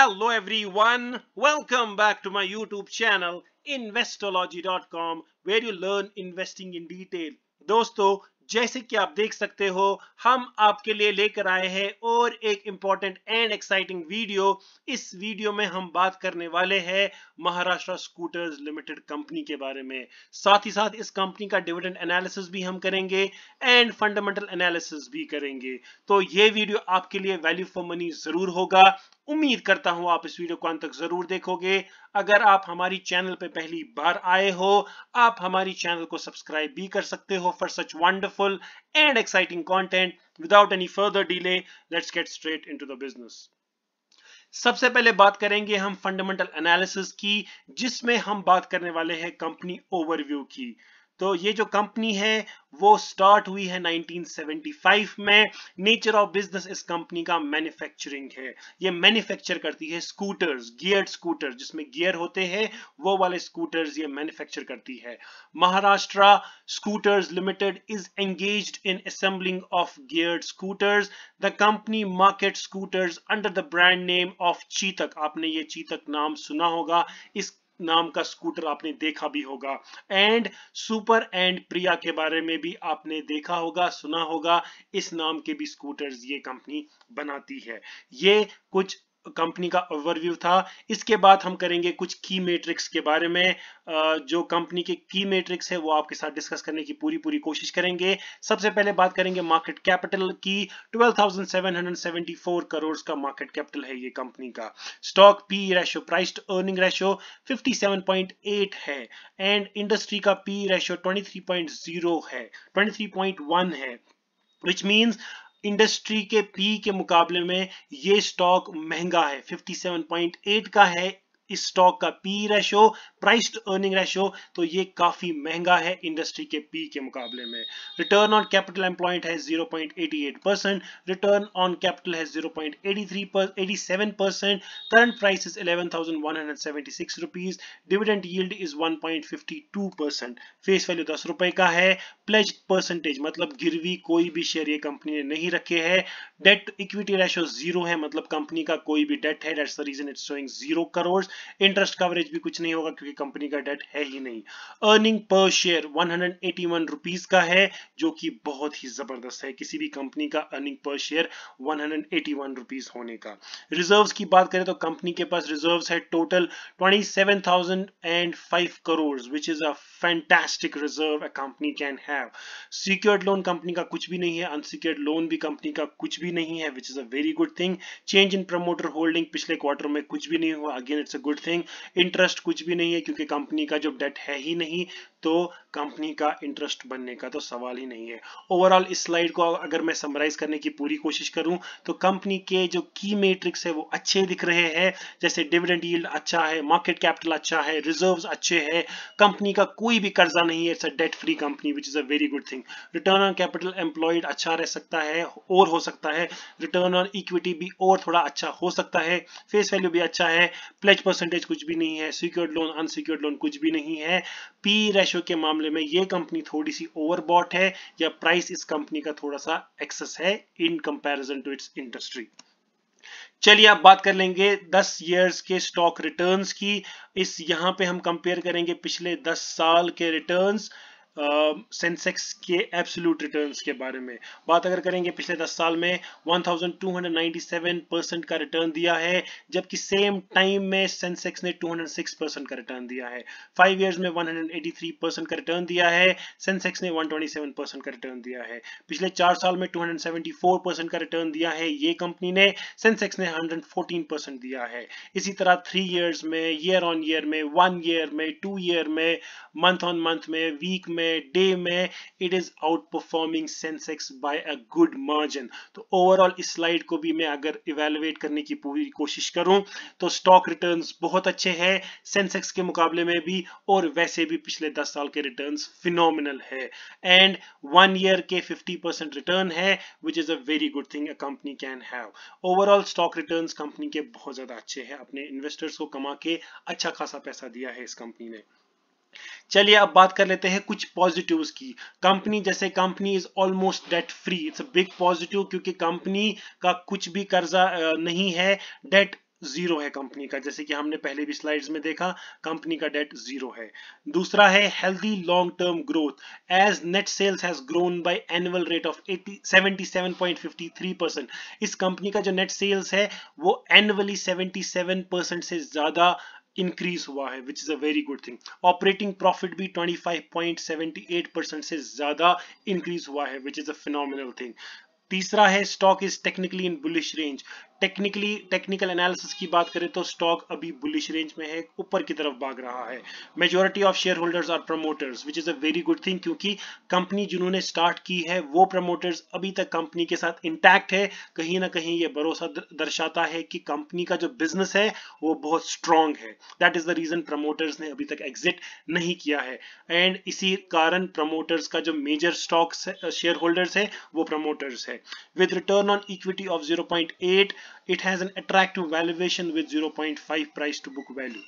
Hello everyone, welcome back to my YouTube channel investology.com where you learn investing in detail. दोस्तों जैसे कि आप देख सकते हो हम आपके लिए लेकर आए हैं और एक इम्पॉर्टेंट एंड एक्साइटिंग वीडियो इस वीडियो में हम बात करने वाले हैं महाराष्ट्र स्कूटर्स लिमिटेड कंपनी के बारे में साथ ही साथ इस कंपनी का डिविडेंड एनालिसिस भी हम करेंगे एंड फंडामेंटल एनालिसिस भी करेंगे तो ये वीडियो आपके लिए वैल्यू फॉर मनी जरूर होगा उम्मीद करता हूं आप इस वीडियो को अंत तक जरूर देखोगे अगर आप हमारी चैनल पर पहली बार आए हो आप हमारी चैनल को सब्सक्राइब भी कर सकते हो for such wonderful and exciting content without any further delay let's get straight into the business सबसे पहले बात करेंगे हम फंडामेंटल एनालिसिस की जिसमें हम बात करने वाले हैं कंपनी ओवरव्यू की तो ये जो कंपनी है वो स्टार्ट हुई है 1975 में नेचर ऑफ बिजनेस इस कंपनी का मैन्युफैक्चरिंग है ये मैन्युफैक्चर करती है स्कूटर्स गियर्ड स्कूटर जिसमें गियर होते हैं वो वाले स्कूटर्स ये मैन्युफैक्चर करती है Maharashtra scooters limited is engage in assembling of geared scooters the company market scooters under the brand name of Chetak आपने ये चीतक नाम सुना होगा इस नाम का स्कूटर आपने देखा भी होगा एंड सुपर एंड प्रिया के बारे में भी आपने देखा होगा सुना होगा इस नाम के भी स्कूटर्स ये कंपनी बनाती है ये कुछ कंपनी का ओवरव्यू था इसके बाद हम करेंगे कुछ की मैट्रिक्स के बारे में जो कंपनी के की मैट्रिक्स है वो आपके साथ डिस्कस करने की पूरी पूरी कोशिश करेंगे सबसे पहले बात करेंगे मार्केट कैपिटल की 12,774 करोड़ का मार्केट कैपिटल है ये कंपनी का stock P ratio price to earning ratio 57.8 है एंड इंडस्ट्री का पी रेशो ट्वेंटी है ट्वेंटी है which means इंडस्ट्री के पी के मुकाबले में ये स्टॉक महंगा है 57.8 का है इस स्टॉक का P ratio price to earning ratio तो ये काफी महंगा है इंडस्ट्री के पी के मुकाबले में रिटर्न ऑन कैपिटल एम्प्लॉयड है 0.88 परसेंट रिटर्न ऑन कैपिटल है 0.83 पर 87 percent current price is 11,176 rupees dividend yield is 1.52 percent face value दस रुपए का है प्लेज परसेंटेज मतलब गिरवी कोई भी शेयर ये कंपनी ने नहीं रखे है डेट इक्विटी रेशो जीरो है मतलब कंपनी का कोई भी डेट है reason it's zero crore interest coverage भी कुछ नहीं होगा क्योंकि कंपनी का डेट है ही नहीं earning per share one hundred का है जो कि बहुत ही जबरदस्त है किसी भी कंपनी का earning per share one hundred होने का रिजर्व्स की बात करें तो कंपनी के पास रिजर्व्स है total 27,005 crore which is a fantastic reserve a company can have secured loan company का कुछ भी नहीं है अनसिक्योर्ड लोन भी कंपनी का कुछ भी नहीं है which is a very good thing change in promoter holding पिछले क्वार्टर में कुछ भी नहीं हुआ again it's a good thing interest कुछ भी नहीं है क्योंकि कंपनी का जो डेट है ही नहीं तो कंपनी का इंटरेस्ट बनने का तो सवाल ही नहीं है ओवरऑल इस स्लाइड को अगर मैं समराइज करने की पूरी कोशिश करूं तो कंपनी के जो की मेट्रिक्स है वो अच्छे दिख रहे हैं जैसे डिविडेंड यील्ड अच्छा है मार्केट कैपिटल अच्छा है रिजर्व्स अच्छे हैं कंपनी का कोई भी कर्जा नहीं है it's a debt free company which is a very good thing return on capital employed अच्छा रह सकता है और हो सकता है रिटर्न ऑन इक्विटी भी और थोड़ा अच्छा हो सकता है फेस वैल्यू भी अच्छा है प्लेज परसेंटेज कुछ भी नहीं है सिक्योर्ड लोन अनसिक्योर्ड लोन कुछ भी नहीं है पी रेशो के मामले में ये कंपनी थोड़ी सी ओवरबॉट है या प्राइस इस कंपनी का थोड़ा सा एक्सेस है in comparison to its industry चलिए आप बात कर लेंगे 10 इयर्स के स्टॉक रिटर्न्स की इस यहां पे हम कंपेयर करेंगे पिछले 10 साल के रिटर्न्स सेंसेक्स के एब्सोल्यूट रिटर्न्स के बारे में बात अगर करेंगे पिछले 10 साल में 1297 परसेंट का रिटर्न दिया है जबकि सेम टाइम में सेंसेक्स ने 206 परसेंट का रिटर्न दिया है फाइव ईयर्स में 183 परसेंट का रिटर्न दिया है सेंसेक्स ने 127 परसेंट का रिटर्न दिया है पिछले चार साल में 274 परसेंट का रिटर्न दिया है ये कंपनी ने सेंसेक्स ने हंड्रेड परसेंट दिया है इसी तरह थ्री ईयर्स में ईयर ऑन ईयर में वन ईयर में टू ईयर में मंथ ऑन मंथ में वीक में डे में it is outperforming sensex by a good margin तो ओवरऑल इस स्लाइड को भी मैं अगर इवेलुएट करने की पूरी कोशिश करूं तो स्टॉक रिटर्न बहुत अच्छे हैं सेंसेक्स के मुकाबले में भी और वैसे भी पिछले 10 साल के रिटर्न फिनोमिनल है एंड वन ईयर के 50% रिटर्न है which is a very good thing a company can have overall stock return company के बहुत ज्यादा अच्छे हैं अपने इन्वेस्टर्स को कमा के अच्छा खासा पैसा दिया है इस कंपनी ने चलिए अब बात कर लेते हैं कुछ पॉजिटिव्स की कंपनी जैसे company is almost debt free it's big positive क्योंकि कंपनी का कुछ भी कर्जा नहीं है डेट जीरो है कंपनी का जैसे कि हमने पहले भी स्लाइड्स में देखा कंपनी का डेट जीरो है दूसरा है healthy long term growth as net sales has grown by annual rate of 77.53 percent इस कंपनी का जो नेट सेल्स है वो एनुअली 77 परसेंट से ज्यादा इंक्रीज हुआ है which is a very good thing operating profit भी 25.78 परसेंट से ज्यादा इंक्रीज हुआ है which is a final thing तीसरा है stock is technically in bullish range technically technical analysis की बात करें तो स्टॉक अभी बुलिश रेंज में है ऊपर की तरफ भाग रहा है majority of shareholders are promoters which is a very good thing क्योंकि कंपनी जिन्होंने स्टार्ट की है वो प्रमोटर्स अभी तक कंपनी के साथ इंटैक्ट है कहीं ना कहीं ये भरोसा दर्शाता है कि कंपनी का जो बिजनेस है वो बहुत स्ट्रांग है that is the reason promoters ने अभी तक एग्जिट नहीं किया है एंड इसी कारण प्रमोटर्स का जो मेजर स्टॉक शेयर होल्डर्स है वो प्रमोटर्स है with return on equity of zero point eight it has an attractive valuation with 0.5 price to book value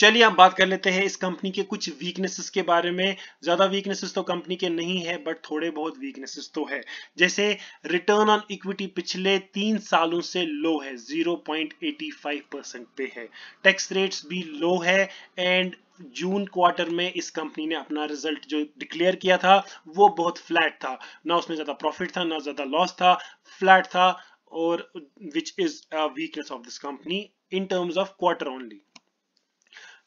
चलिए आप बात कर लेते हैं इस कंपनी के कुछ वीकनेसेस के बारे में ज्यादा वीकनेसेस तो कंपनी के नहीं है बट थोड़े बहुत वीकनेसेस तो है जैसे रिटर्न ऑन इक्विटी पिछले तीन सालों से लो है 0.85 परसेंट पे है टैक्स रेट्स भी लो है एंड जून क्वार्टर में इस कंपनी ने अपना रिजल्ट जो डिक्लेयर किया था वो बहुत फ्लैट था ना उसमें ज्यादा प्रॉफिट था ना ज्यादा लॉस था फ्लैट था or which is a weakness of this company in terms of quarter only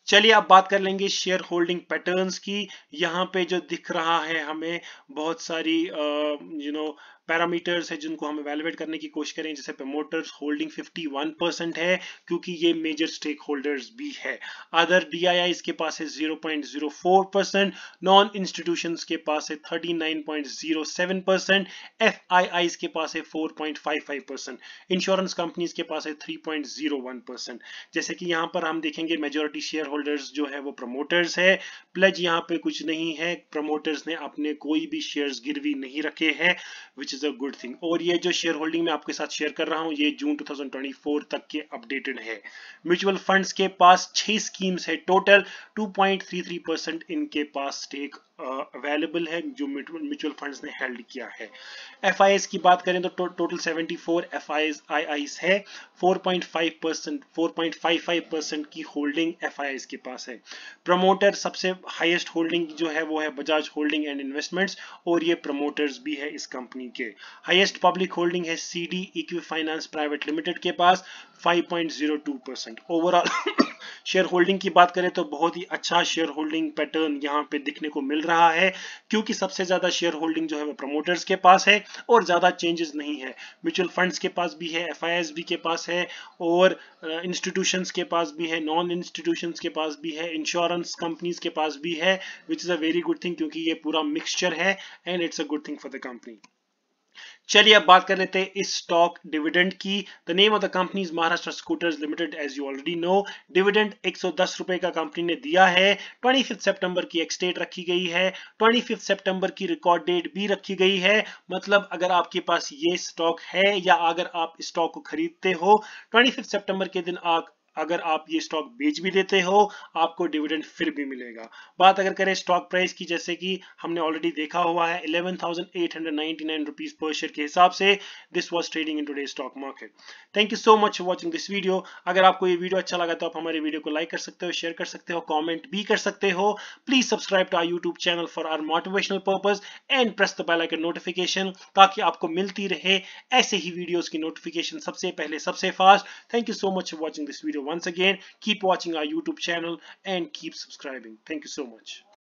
चलिए आप बात कर लेंगे शेयर होल्डिंग पैटर्न्स की यहाँ पे जो दिख रहा है हमें बहुत सारी you know you know, parameters है जिनको हम एवेलुएट करने की कोशिश करें जैसे प्रमोटर्स होल्डिंग 51% है क्योंकि ये मेजर स्टेक होल्डर्स भी है अदर डीआईआईस के पास है 0.04% नॉन इंस्टीट्यूशन के पास है 39.07% एफआईआईस के पास है 4.55% इंश्योरेंस कंपनीज के पास है 3.01% जैसे कि यहाँ पर हम देखेंगे मेजोरिटी शेयर होल्डर्स जो है वो प्रमोटर्स है प्लज यहाँ पे कुछ नहीं है प्रमोटर्स ने अपने कोई भी शेयर्स गिरवी नहीं रखे हैं which is a good thing और ये जो शेयर होल्डिंग में आपके साथ शेयर कर रहा हूँ ये जून 2024 तक के अपडेटेड है म्यूचुअल फंड्स के पास छह स्कीम्स है टोटल 2.33 परसेंट इनके पास स्टेक अवेलेबल uh, है जो म्यूचुअल फंड्स ने हेल्ड किया है एफ की बात करें तो, तो टोटल 74 एफ आई है 4.5 परसेंट फोर परसेंट की होल्डिंग एफ के पास है प्रमोटर सबसे हाईएस्ट होल्डिंग जो है वो है बजाज होल्डिंग एंड इन्वेस्टमेंट्स और ये प्रमोटर्स भी है इस कंपनी के लीजिए हाईएस्ट पब्लिक होल्डिंग है C D equi finance private limited के पास 5.02 परसेंट ओवरऑल शेयर होल्डिंग की बात करें तो बहुत ही अच्छा शेयर होल्डिंग पैटर्न यहां पे दिखने को मिल रहा है क्योंकि सबसे ज्यादा शेयर होल्डिंग जो है वो प्रमोटर्स के पास है और ज्यादा चेंजेस नहीं है म्यूचुअल फंड्स के पास भी है एफ के पास है और इंस्टीट्यूशंस के पास भी है नॉन इंस्टीट्यूशंस के पास भी है इंश्योरेंस कंपनीज के पास भी है which is a very good thing क्योंकि ये पूरा मिक्सचर है and it's a good thing for the company चलिए अब बात कर लेते हैं इस स्टॉक डिविडेंड की the name of the company Maharashtra scooters limited as you already know dividend एक रुपए का कंपनी ने दिया है ट्वेंटी सेप्टेंबर की एक्सटेट रखी गई है ट्वेंटी सेप्टेंबर की रिकॉर्ड डेट भी रखी गई है मतलब अगर आपके पास ये स्टॉक है या अगर आप स्टॉक को खरीदते हो ट्वेंटी फिफ्थ के दिन आप अगर आप ये स्टॉक बेच भी देते हो आपको डिविडेंड फिर भी मिलेगा बात अगर करें स्टॉक प्राइस की जैसे कि हमने ऑलरेडी देखा हुआ है 11,899 रुपीस पर शेयर के हिसाब से this was trading in today stock market thank you so much for watching this video अगर आपको ये वीडियो अच्छा लगा तो आप हमारे वीडियो को लाइक कर सकते हो शेयर कर सकते हो कॉमेंट भी कर सकते हो please subscribe to our YouTube channel for our motivational purpose and press the bell icon notification ताकि आपको मिलती रहे ऐसे ही वीडियोज की नोटिफिकेशन सबसे पहले सबसे fast thank you so much for this video once again keep watching our youtube channel and keep subscribing thank you so much